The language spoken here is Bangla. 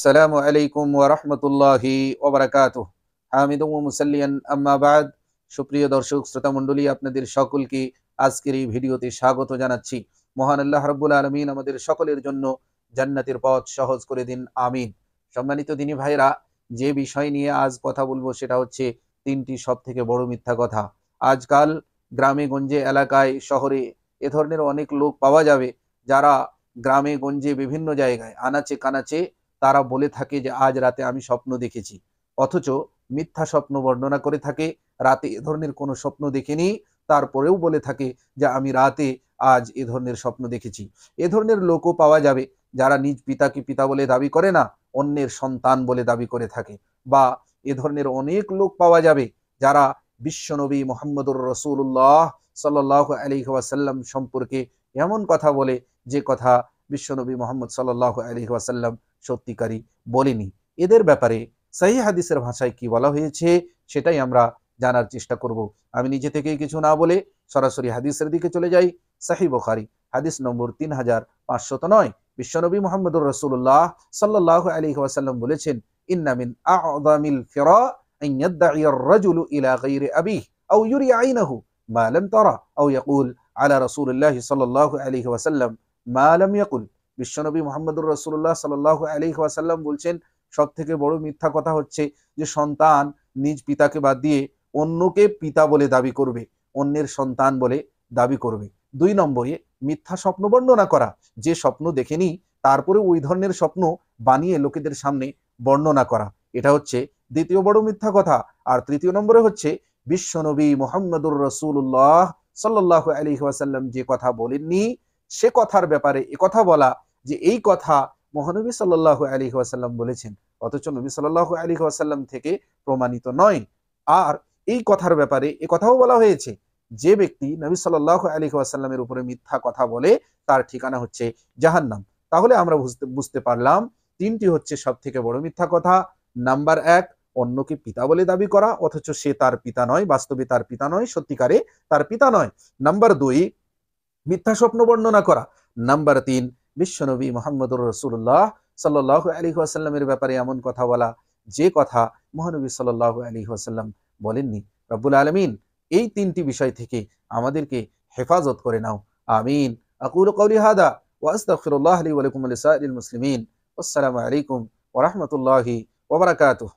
আসসালামু আলাইকুম ওরহমতুল্লাহি ওবরাকাত হামিদ মুসাল্লিয়ান আম্মাবাদ সুপ্রিয় দর্শক শ্রোতামণ্ডলী আপনাদের সকলকে আজকের এই ভিডিওতে স্বাগত জানাচ্ছি মহান আল্লাহ রব্বুল আলমিন আমাদের সকলের জন্য জান্নাতের পথ সহজ করে দিন আমিন সম্মানিত দিনী ভাইরা যে বিষয় নিয়ে আজ কথা বলবো সেটা হচ্ছে তিনটি সব থেকে বড় মিথ্যা কথা আজকাল গ্রামে গঞ্জে এলাকায় শহরে এ ধরনের অনেক লোক পাওয়া যাবে যারা গ্রামে গঞ্জে বিভিন্ন জায়গায় আনাচে কানাচে তারা বলে থাকে যে আজ রাতে আমি স্বপ্ন দেখেছি অথচ মিথ্যা স্বপ্ন বর্ণনা করে থাকে রাতে এ ধরনের কোনো স্বপ্ন দেখেনি তারপরেও বলে থাকে যে আমি রাতে আজ এ ধরনের স্বপ্ন দেখেছি এ ধরনের লোকও পাওয়া যাবে যারা নিজ পিতাকে পিতা বলে দাবি করে না অন্যের সন্তান বলে দাবি করে থাকে বা এ ধরনের অনেক লোক পাওয়া যাবে যারা বিশ্বনবী মোহাম্মদুর রসুল্লাহ সাল্লাহ আলিহাসাল্লাম সম্পর্কে এমন কথা বলে যে কথা বিশ্বনবী মোহাম্মদ সাল্লাহ আলি ওয়াসাল্লাম সত্যিকারী বলেনি এদের ব্যাপারে সাহি হাদিসের ভাষায় কি বলা হয়েছে সেটাই আমরা জানার চেষ্টা করব আমি নিজে থেকেই কিছু না বলে সরাসরি হাদিসের দিকে চলে যাই সাহি বখারি হাদিস নম্বর তিন হাজার পাঁচশত নয় বিশ্বনবী মোহাম্মদুর রসুল্লাহ সাল্লাহ আলী ওয়াসাল্লাম বলেছেন ইন্নামিন আদামিল ফেরা أن يدعي الرجل إلى غير أبيه أو يري عينه ما لم ترى أو يقول মা ইয়াকুল বিশ্বনবী মোহাম্মদুর রসুল্লাহ সাল্লাহ আলী ওয়াসাল্লাম বলছেন সব থেকে বড় মিথ্যা কথা হচ্ছে যে সন্তান নিজ পিতাকে বাদ দিয়ে অন্যকে পিতা বলে দাবি করবে অন্যের সন্তান বলে দাবি করবে দুই নম্বরে মিথ্যা স্বপ্ন বর্ণনা করা যে স্বপ্ন দেখেনি তারপরে ওই ধরনের স্বপ্ন বানিয়ে লোকেদের সামনে বর্ণনা করা এটা হচ্ছে দ্বিতীয় বড় মিথ্যা কথা আর তৃতীয় নম্বরে হচ্ছে বিশ্বনবী মোহাম্মদুর রসুল্লাহ সাল্লাহ আলী ওয়াসাল্লাম যে কথা বলেননি সে কথার ব্যাপারে এ কথা বলা যে এই কথা মহানবী সাল্লাল্লাহু আলী ওয়াসাল্লাম বলেছেন অথচ নবী সাল্লাল্লাহু আলী ওয়াসাল্লাম থেকে প্রমাণিত নয় আর এই কথার ব্যাপারে এ কথাও বলা হয়েছে যে ব্যক্তি নবী সাল্লাল্লাহু আলী ওয়াসাল্লামের উপরে মিথ্যা কথা বলে তার ঠিকানা হচ্ছে জাহান্নাম তাহলে আমরা বুঝতে বুঝতে পারলাম তিনটি হচ্ছে সব থেকে বড় মিথ্যা কথা নাম্বার এক অন্যকে পিতা বলে দাবি করা অথচ সে তার পিতা নয় বাস্তবে তার পিতা নয় সত্যিকারে তার পিতা নয় নাম্বার দুই মিথ্যা স্বপ্ন বর্ণনা করা নাম্বার তিন বিশ্বনবী মোহাম্মদুর রসুল্লাহ সাল্লাহ আলী আসাল্লামের ব্যাপারে এমন কথা বলা যে কথা মহানবী সাল্লাহ আলী আসাল্লাম বলেননি রব্বুল আলমিন এই তিনটি বিষয় থেকে আমাদেরকে হেফাজত করে নাও আমিন আকুল কৌলি হাদা ওয়াস্তাফিরুল্লাহ আলী ওয়ালাইকুম আলী সাইল আসসালামু আলাইকুম ওরহমতুল্লাহি ওবরাকাতুহ